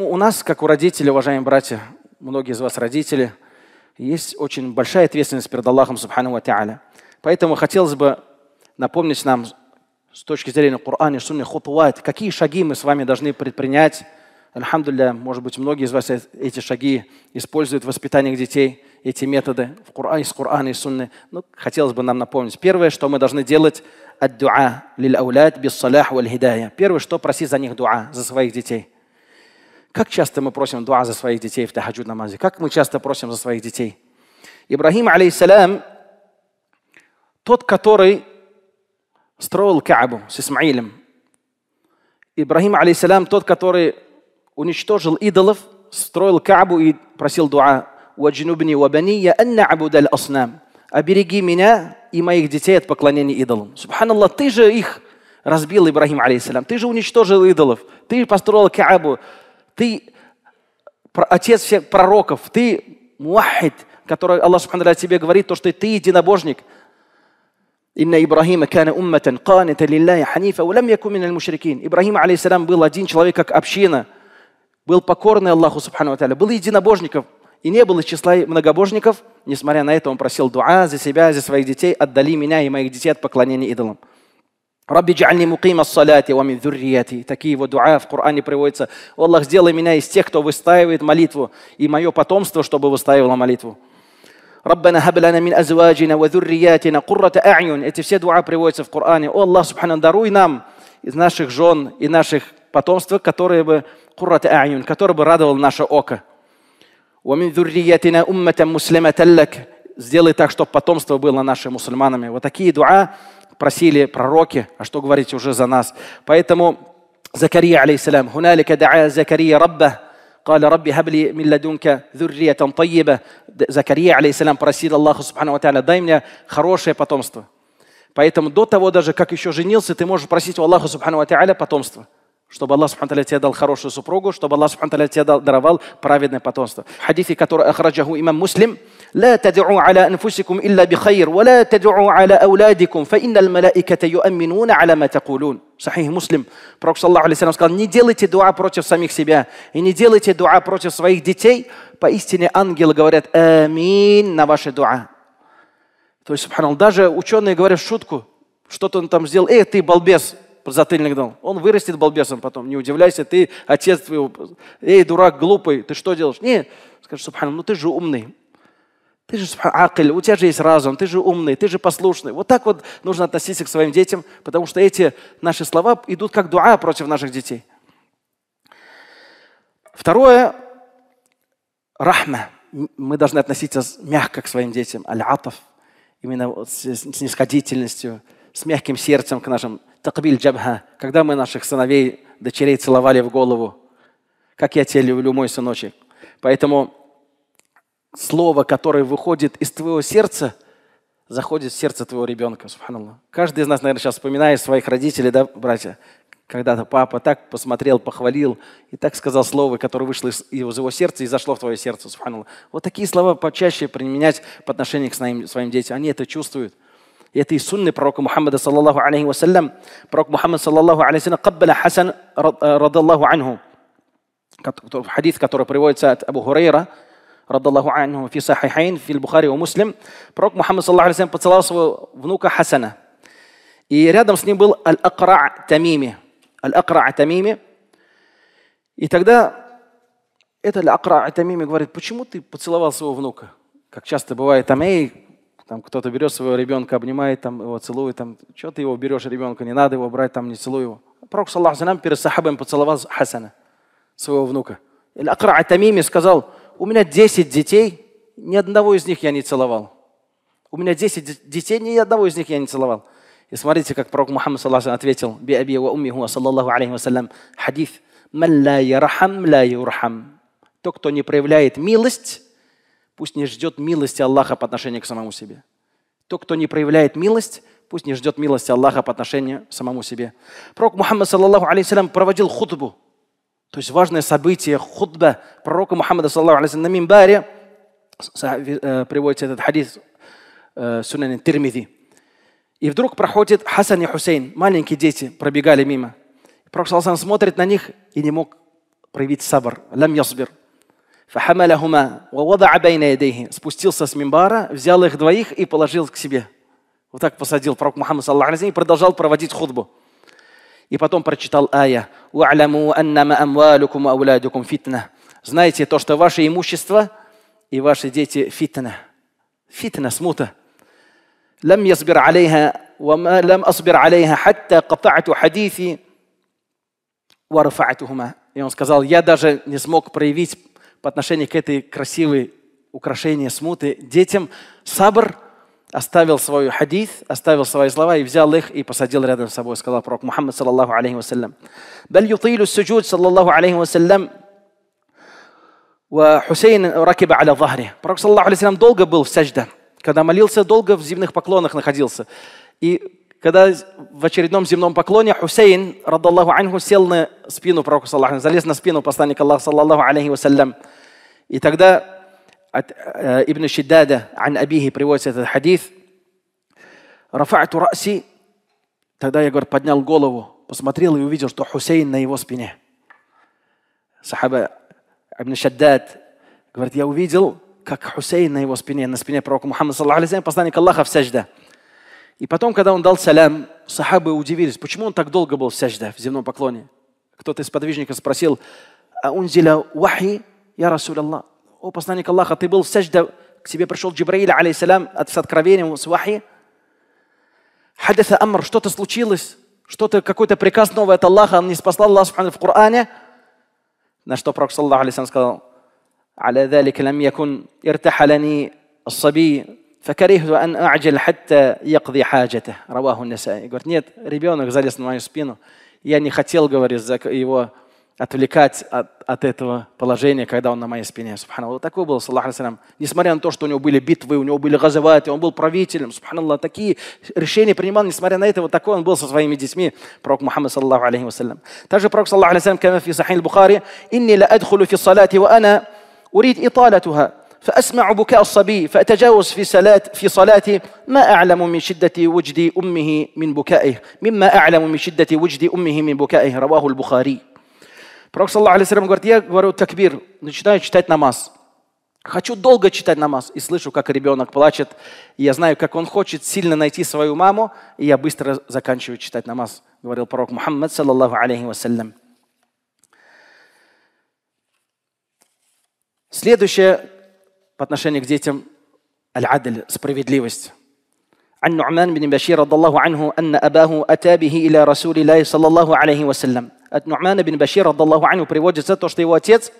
Ну, у нас, как у родителей, уважаемые братья, многие из вас родители, есть очень большая ответственность перед Аллахом Субхану Ва Поэтому хотелось бы напомнить нам с точки зрения Корана и Сунны хутуат, какие шаги мы с вами должны предпринять. Альхамдулля, может быть, многие из вас э, эти шаги используют в воспитании детей, эти методы в Коране, из Корана и Сунны. Ну, хотелось бы нам напомнить. Первое, что мы должны делать, ад-дуа аулят бис салях валь хидая. Первое, что просить за них дуа, за своих детей. Как часто мы просим дуа за своих детей в тахаджуд намазе? Как мы часто просим за своих детей? Ибрахим алейсалям, тот, который строил Каабу с Исмаилем. Ибрахим алейсалям, тот, который уничтожил идолов, строил Каабу и просил дуа. وَجْنُبْنِي وَبَنِيَّ أَنَّ عَبُدَ الْأَصْنَامِ «Обереги меня и моих детей от поклонения идолам». Субханаллах, ты же их разбил, Ибрахим алейсалям. Ты же уничтожил идолов. Ты построил Каабу ты отец всех пророков, ты муахид, который Аллах Субхану тебе говорит, то, что ты единобожник. Инна Ибрахима кана умматан каната лиллахи ханифа, улам яку мин мушрикин. Ибрахим, алейсалям, был один человек, как община, был покорный Аллаху Субхану был единобожников, и не было числа многобожников. Несмотря на это, он просил дуа за себя, за своих детей, отдали меня и моих детей от поклонения идолам. Рабби джальни мукима саляти ва мин зуррияти. Такие его дуа в Коране приводятся. О Аллах, сделай меня из тех, кто выстаивает молитву, и мое потомство, чтобы выстаивало молитву. ربنا هب لنا من أزواجنا وذرياتنا قرة أعين эти все дуа приводятся в Коране о Аллах субхану даруй нам из наших жен и наших потомства которые бы قرة أعين которые бы радовал наше око ومن ذرياتنا أمة مسلمة لك сделай так чтобы потомство было нашими мусульманами вот такие дуа просили пророки, а что говорить уже за нас. Поэтому Закария, алейсалям, «Хуналика даа Закария Рабба, قال ربي هب لي من لدنك ذرية طيبة Закария, алейсалям, просил Аллаха, субхану ва дай мне хорошее потомство. Поэтому до того даже, как еще женился, ты можешь просить у Аллаха, субхану ва потомство чтобы Аллах Субхану тебе дал хорошую супругу, чтобы Аллах Субхану тебе дал, даровал праведное потомство. В хадифе, который ахраджаху имам муслим, لا تدعوا على أنفسكم إلا بخير ولا تدعوا على أولادكم فإن الملائكة يؤمنون على ما تقولون Сахих Муслим, Пророк саллаху алейхи сказал, не делайте дуа против самих себя и не делайте дуа против своих детей. Поистине ангелы говорят "Амин" на ваши дуа. То есть, даже ученые говорят шутку, что-то он там сделал, эй, ты балбес, затыльник дал. Он вырастет балбесом потом. Не удивляйся, ты отец твоего. Эй, дурак глупый, ты что делаешь? Не, скажешь, Субхану, ну ты же умный. Ты же акель, у тебя же есть разум, ты же умный, ты же послушный. Вот так вот нужно относиться к своим детям, потому что эти наши слова идут как дуа против наших детей. Второе, рахма. Мы должны относиться мягко к своим детям. аль Именно вот с снисходительностью, с мягким сердцем к нашим Такбиль джабха, когда мы наших сыновей, дочерей целовали в голову. Как я тебя люблю, мой сыночек. Поэтому слово, которое выходит из твоего сердца, заходит в сердце твоего ребенка. Каждый из нас, наверное, сейчас вспоминает своих родителей, да, братья? Когда-то папа так посмотрел, похвалил и так сказал слово, которое вышло из его сердца и зашло в твое сердце. Вот такие слова почаще применять по отношению к своим, своим детям. Они это чувствуют. يتي سن بروك محمد صلى الله عليه وسلم بروك محمد صلى الله عليه وسلم قبل حسن رضي الله عنه حديث كتب برواية أبو هريرة رضي الله عنه في صحيحين في البخاري ومسلم بروك محمد صلى الله عليه وسلم بتصلاص بنوك حسنة يراد مسلم بل الأقرع تميمي الأقرع تميمي يتقدا это الأقرع تميمي говорит почему ты поцеловал своего внука как часто бывает там эй Там кто-то берет своего ребенка, обнимает, там его целует, там, что ты его берешь, ребенка, не надо его брать, там, не целуй его. Пророк, саллаху перед сахабом поцеловал Хасана, своего внука. Или Акра Атамими сказал, у меня 10 детей, ни одного из них я не целовал. У меня 10 детей, ни одного из них я не целовал. И смотрите, как пророк Мухаммад саллаху ответил, би аби ва умми хуа, саллаллаху алейхи вассалям, хадиф, ман ла ярахам, ла юрахам. То, кто не проявляет милость, пусть не ждет милости Аллаха по отношению к самому себе. То, кто не проявляет милость, пусть не ждет милости Аллаха по отношению к самому себе. Пророк Мухаммад, саллаллаху алейхи проводил хутбу. То есть важное событие, хутба пророка Мухаммада, саллаллаху алейхи на Мимбаре, э, э, приводится этот хадис э, сунан Тирмиди. И вдруг проходит Хасан и Хусейн, маленькие дети, пробегали мимо. Пророк саллаллаху смотрит на них и не мог проявить сабр, лям ясбир. Фахамаляхума вавада абайна спустился с мимбара, взял их двоих и положил к себе. Вот так посадил пророк Мухаммад саллаху и продолжал проводить худбу. И потом прочитал ая. фитна. Знаете то, что ваше имущество и ваши дети фитна. Фитна, смута. لم يصبر عليها وما لم أصبر عليها حتى قطعت حديثي ورفعتهما. И он сказал, я даже не смог проявить по отношению к этой красивой украшении смуты детям, Сабр оставил свой хадис, оставил свои слова и взял их и посадил рядом с собой, сказал пророк Мухаммад, саллаллаху алейхи вассалям. Бал ютилю суджуд, саллаллаху алейхи вассалям, وحسين ركب على ظهره. Пророк, саллаллаху алейхи долго был в сажде. Когда молился, долго в земных поклонах находился. И когда в очередном земном поклоне Хусейн, радаллаху анху, сел на спину пророка, саллаху, залез на спину посланника Аллаха, саллаллаху алейхи вассалям. И тогда от э, Ибн Шиддада, ан Абихи приводится этот хадис. Рафа'ату ра'си, тогда я, говорю поднял голову, посмотрел и увидел, что Хусейн на его спине. Сахаба Ибн Шаддад говорит, я увидел, как Хусейн на его спине, на спине пророка Мухаммада, посланник Аллаха в сажда. И потом, когда он дал салям, сахабы удивились, почему он так долго был в сяжде, в земном поклоне. Кто-то из подвижников спросил, а унзиля вахи, я Расуляллах. О, посланник Аллаха, ты был в сяжде, к тебе пришел Джибраиль, алейсалям, с откровением, с вахи. Хадиса Амр, что-то случилось, что-то, какой-то приказ новый от Аллаха, он не спасал Аллах в Коране. На что Пророк, саллаху алейсалям, сказал, على ذلك لم يكن ارتحلني الصبي فكرهت أن أعجل حتى يقضي حاجته رواه النسائي говорит нет ребенок залез на мою спину я не хотел говорит его отвлекать от, от этого положения, когда он на моей спине. Субханаллах. Вот такой был, саллаху алейсалям. Несмотря на то, что у него были битвы, у него были газоваты, он был правителем, субханаллах. Такие решения принимал, несмотря на это, вот такой он был со своими детьми, пророк Мухаммад, саллаху алейхи вассалям. Также пророк, саллаху алейхи вассалям, كما في صحيح البخاري, «Инни ла адхулю фи салати ва ана урид италатуха». فأسمع بكاء الصبي فأتجاوز في صلاة في صلاتي ما أعلم من شدة وجد أمه من بكائه مما أعلم من شدة وجد أمه من بكائه رواه البخاري Пророк, саллаху алейхи говорит, говорю такбир, начинаю читать намаз. Хочу долго читать намаз и слышу, как ребенок плачет. И я знаю, как он хочет сильно найти свою маму, и я быстро заканчиваю читать намаз, говорил пророк Мухаммад, саллаллаху алейхи вассалям. Следующее, по отношению к детям العدل справедливость عن نعمان بن بشير رضي الله عنه أن أباه أتى به إلى رسول الله صلى الله عليه وسلم. От Ну'мана бин Башир, Аллаху Аню, приводится то, что его отец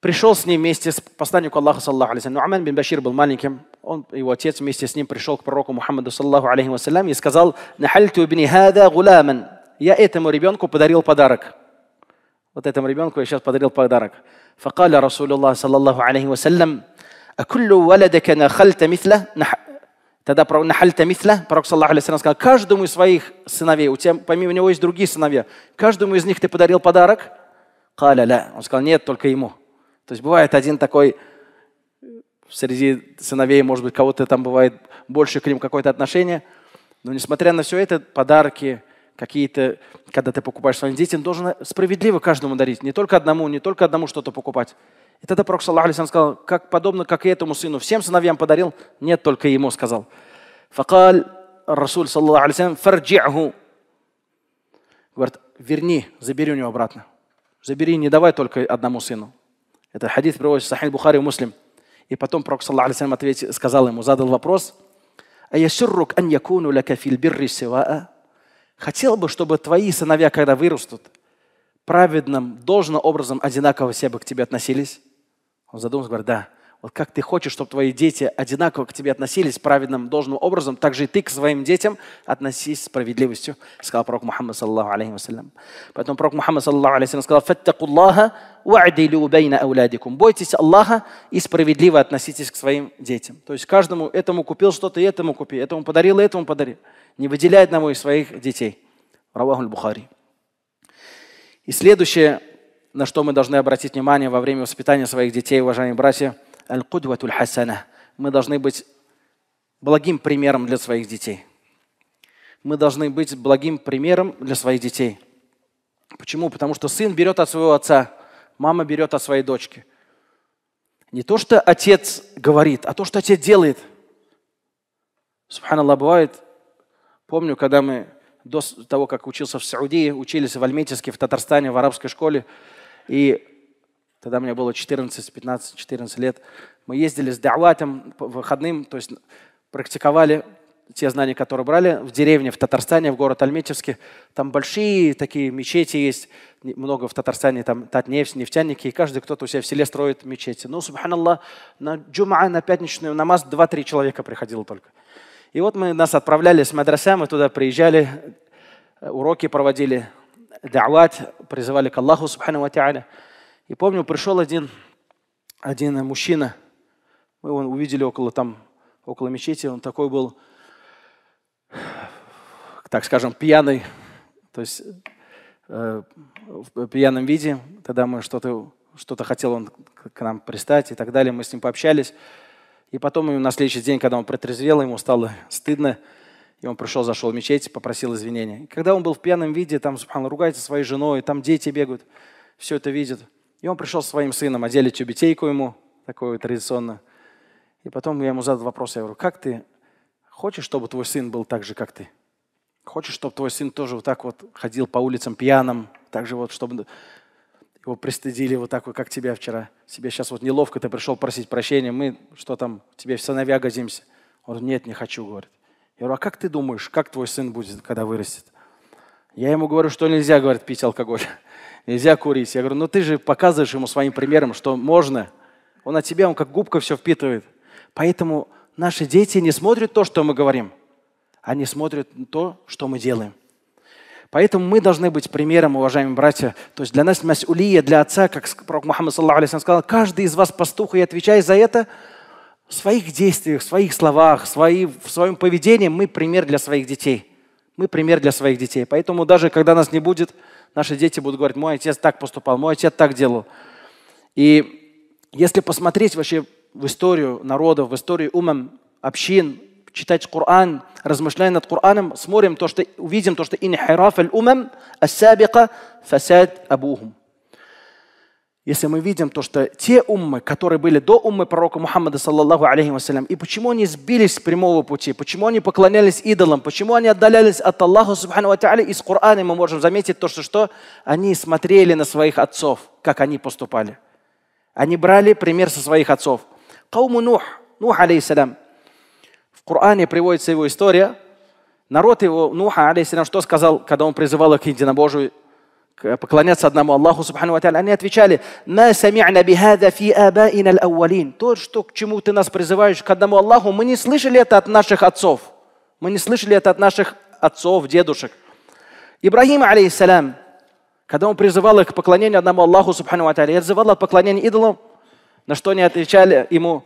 пришел с ним вместе с посланником Аллаха, саллаху алейхи Ну'ман бин Башир был маленьким, он, его отец вместе с ним пришел к пророку Мухаммаду, саллаху алейхи вассалям, и сказал, «Нахальту ибни хада гуламан». Я этому ребенку подарил подарок. Вот этому ребенку я сейчас подарил подарок. فقال رسول الله صلى الله عليه وسلم أكل ولدك نخلت مثله Тогда нахальта мисля, пророк саллаху алейхи сказал, каждому из своих сыновей, у тебя помимо него есть другие сыновья, каждому из них ты подарил подарок? Каля ля. Он сказал, нет, только ему. То есть бывает один такой, среди сыновей, может быть, кого-то там бывает больше к ним какое-то отношение, но несмотря на все это, подарки – какие-то, когда ты покупаешь своим детям, должен справедливо каждому дарить, не только одному, не только одному что-то покупать. И тогда Пророк Саллаху сказал, как подобно, как и этому сыну, всем сыновьям подарил, нет, только ему сказал. Факал Расуль Саллаху Алисам фарджи'ху. Говорит, верни, забери у него обратно. Забери, не давай только одному сыну. Это хадис приводится Сахиль Бухари и Муслим. И потом Пророк Саллаху ответил, сказал ему, задал вопрос. Аясюррук ан якуну лака фил бирри сиваа Хотел бы, чтобы твои сыновья, когда вырастут, праведным, должным образом одинаково себя бы к тебе относились? Он задумался, говорит, да вот как ты хочешь, чтобы твои дети одинаково к тебе относились праведным, должным образом, так же и ты к своим детям относись справедливостью, сказал пророк Мухаммад, саллаху алейхи вассалям. Поэтому пророк Мухаммад, саллаху алейхи вассалям, сказал, «Фаттакуллаха бейна аулядикум». Бойтесь Аллаха и справедливо относитесь к своим детям. То есть каждому этому купил что-то, и этому купи, этому подарил, и этому подари. Не выделяй одного из своих детей. Равахуль Бухари. И следующее, на что мы должны обратить внимание во время воспитания своих детей, уважаемые братья – аль-кудватуль хасана. Мы должны быть благим примером для своих детей. Мы должны быть благим примером для своих детей. Почему? Потому что сын берет от своего отца, мама берет от своей дочки. Не то, что отец говорит, а то, что отец делает. Субханаллах, бывает, помню, когда мы до того, как учился в Саудии, учились в Альметьевске, в Татарстане, в арабской школе, и Тогда мне было 14, 15, 14 лет. Мы ездили с да'ватом по выходным, то есть практиковали те знания, которые брали в деревне, в Татарстане, в город Альметьевске. Там большие такие мечети есть, много в Татарстане, там татнефть, нефтяники, и каждый кто-то у себя в селе строит мечети. Ну, субханаллах, на джума, на пятничную намаз 2-3 человека приходило только. И вот мы нас отправляли с мадраса, мы туда приезжали, э, уроки проводили, да'ват, призывали к Аллаху, субхану ва и помню, пришел один, один э, мужчина, мы его увидели около, там, около мечети, он такой был, так скажем, пьяный, то есть э, в пьяном виде. Тогда мы что-то что-то хотел он к нам пристать и так далее. Мы с ним пообщались. И потом на следующий день, когда он протрезвел, ему стало стыдно. И он пришел, зашел в мечеть, попросил извинения. И когда он был в пьяном виде, там, субхану, ругается своей женой, там дети бегают, все это видит. И он пришел со своим сыном, одели тюбетейку ему, такую традиционно. И потом я ему задал вопрос, я говорю, как ты хочешь, чтобы твой сын был так же, как ты? Хочешь, чтобы твой сын тоже вот так вот ходил по улицам пьяным, так же вот, чтобы его пристыдили вот так вот, как тебя вчера. себе сейчас вот неловко, ты пришел просить прощения, мы что там, тебе в сыновья годимся. Он говорит, нет, не хочу, говорит. Я говорю, а как ты думаешь, как твой сын будет, когда вырастет? Я ему говорю, что нельзя, говорит, пить алкоголь нельзя курить. Я говорю, ну ты же показываешь ему своим примером, что можно. Он от тебя, он как губка все впитывает. Поэтому наши дети не смотрят то, что мы говорим. Они смотрят то, что мы делаем. Поэтому мы должны быть примером, уважаемые братья. То есть для нас мас'улия, для отца, как пророк Мухаммад сказал, каждый из вас пастух, и отвечает за это, в своих действиях, в своих словах, в, свои, в своем поведении мы пример для своих детей. Мы пример для своих детей. Поэтому даже когда нас не будет, Наши дети будут говорить, мой отец так поступал, мой отец так делал. И если посмотреть вообще в историю народов, в историю умом общин, читать Коран, размышляя над Кораном, смотрим то, что увидим то, что инхираф аль-умам, ас-сабика, фасад абухум если мы видим то, что те уммы, которые были до уммы пророка Мухаммада, саллаллаху алейхи вассалям, и почему они сбились с прямого пути, почему они поклонялись идолам, почему они отдалялись от Аллаха, субхану ва из Корана мы можем заметить то, что, что они смотрели на своих отцов, как они поступали. Они брали пример со своих отцов. Кауму Нух, Нух, алейхиссалям. В Коране приводится его история. Народ его, Нуха, алейхиссалям, что сказал, когда он призывал их к единобожию поклоняться одному Аллаху Субхану Ва они отвечали, «Ма сами'на бихаза фи абаина аль-аввалин». То, что, к чему ты нас призываешь, к одному Аллаху, мы не слышали это от наших отцов. Мы не слышали это от наших отцов, дедушек. Ибрахим, алейхиссалям, когда он призывал их к поклонению одному Аллаху Субхану Ва и отзывал от поклонения идолам, на что они отвечали ему,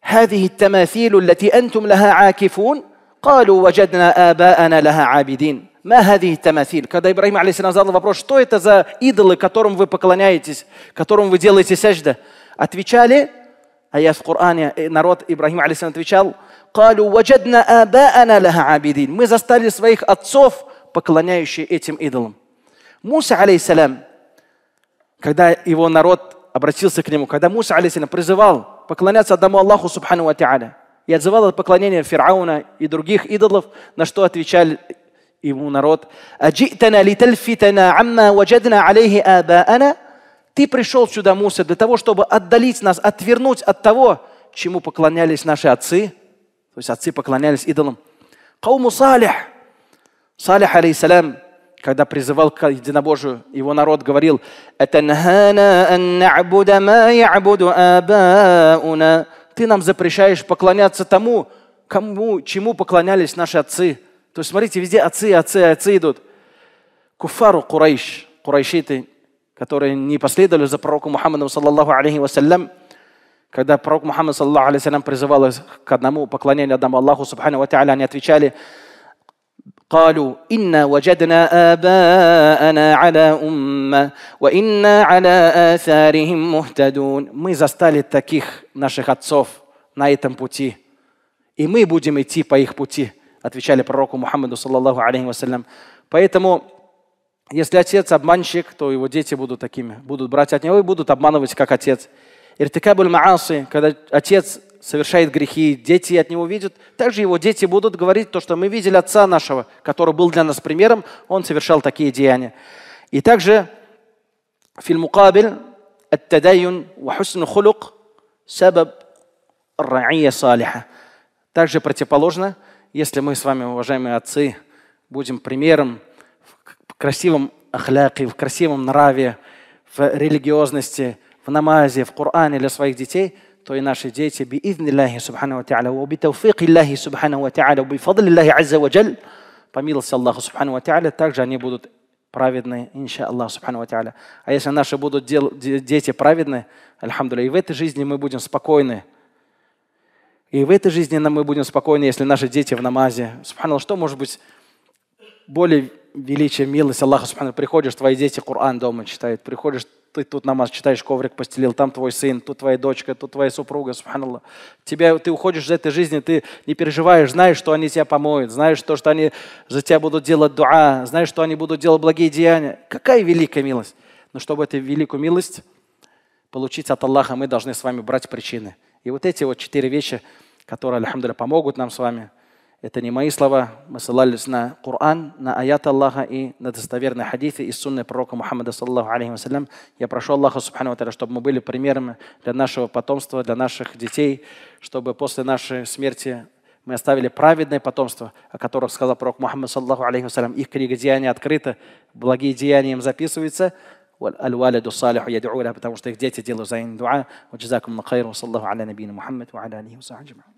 «Хадихи тамафилу, лати антум лаха акифун, قالوا وجدنا آباءنا لها عابدين Когда Ибрахим алейсалам задал вопрос, что это за идолы, которым вы поклоняетесь, которым вы делаете сяжда, отвечали, А я в Коране, э, народ Ибраим алейсалам отвечал, мы застали своих отцов, поклоняющие этим идолам. Муса, алейсалям, когда его народ обратился к нему, когда Муса, алейсалям, призывал поклоняться одному Аллаху, субхану ва и отзывал от поклонения фараона и других идолов, на что отвечали ему народ, «Аджитана литальфитана амма ваджадна алейхи абаана» Ты пришел сюда, Муса, для того, чтобы отдалить нас, отвернуть от того, чему поклонялись наши отцы. То есть отцы поклонялись идолам. Кауму Салих. Салих, алейсалям, когда призывал к единобожию, его народ говорил, «Ты нам запрещаешь поклоняться тому, кому, чему поклонялись наши отцы». То есть, смотрите, везде отцы, отцы, отцы идут. Куфару Курайш, курайшиты, которые не последовали за пророком Мухаммадом, саллаллаху алейхи вассалям, когда пророк Мухаммад, саллаллаху алейхи вассалям, призывал их к одному поклонению одному Аллаху, субхану ва они отвечали, قالوا إنا وجدنا آباءنا على أمة وإنا على آثارهم مهتدون Мы застали таких наших отцов на этом пути, и мы будем идти по их пути отвечали пророку Мухаммаду, саллаллаху алейхи вассалям. Поэтому, если отец обманщик, то его дети будут такими, будут брать от него и будут обманывать, как отец. Иртикабуль маасы, когда отец совершает грехи, дети от него видят, также его дети будут говорить то, что мы видели отца нашего, который был для нас примером, он совершал такие деяния. И также фильм Мукабель التدين وحسن خلق سبب الرعية صالحة. Также противоположно – если мы с вами, уважаемые отцы, будем примером в красивом ахляке, в красивом нраве, в религиозности, в намазе, в Коране для своих детей, то и наши дети, биидни Аллахи Субхану Та'аля, уби тауфик Аллахи Субхану Та'аля, уби фадли Аллахи Азза Ваджаль, по милости Аллаху Субхану Та'аля, также они будут праведны, инша Аллах Субхану Та'аля. А если наши будут дети праведны, альхамдуля, и в этой жизни мы будем спокойны – и в этой жизни мы будем спокойны, если наши дети в намазе. Субханаллах, что может быть более величие, милость Аллаха Субхану. Приходишь, твои дети Коран дома читают. Приходишь, ты тут намаз читаешь, коврик постелил, там твой сын, тут твоя дочка, тут твоя супруга, Субханаллах. Тебя, ты уходишь из этой жизни, ты не переживаешь, знаешь, что они тебя помоют, знаешь, то, что они за тебя будут делать дуа, знаешь, что они будут делать благие деяния. Какая великая милость! Но чтобы эту великую милость получить от Аллаха, мы должны с вами брать причины – и вот эти вот четыре вещи, которые, алхамдуля, помогут нам с вами. Это не мои слова. Мы ссылались на Коран, на аят Аллаха и на достоверные хадисы из сунны пророка Мухаммада, саллаху алейхи вассалям. Я прошу Аллаха, субхану ва чтобы мы были примерами для нашего потомства, для наших детей, чтобы после нашей смерти мы оставили праведное потомство, о которых сказал пророк Мухаммад, саллаху алейхи вассалям. Их книга деяния открыта, благие деяния им записываются – والوالد الصالح يدعو له потому что وجزاكم الله خير وصلى الله على نبينا محمد وعلى اله وصحبه اجمعين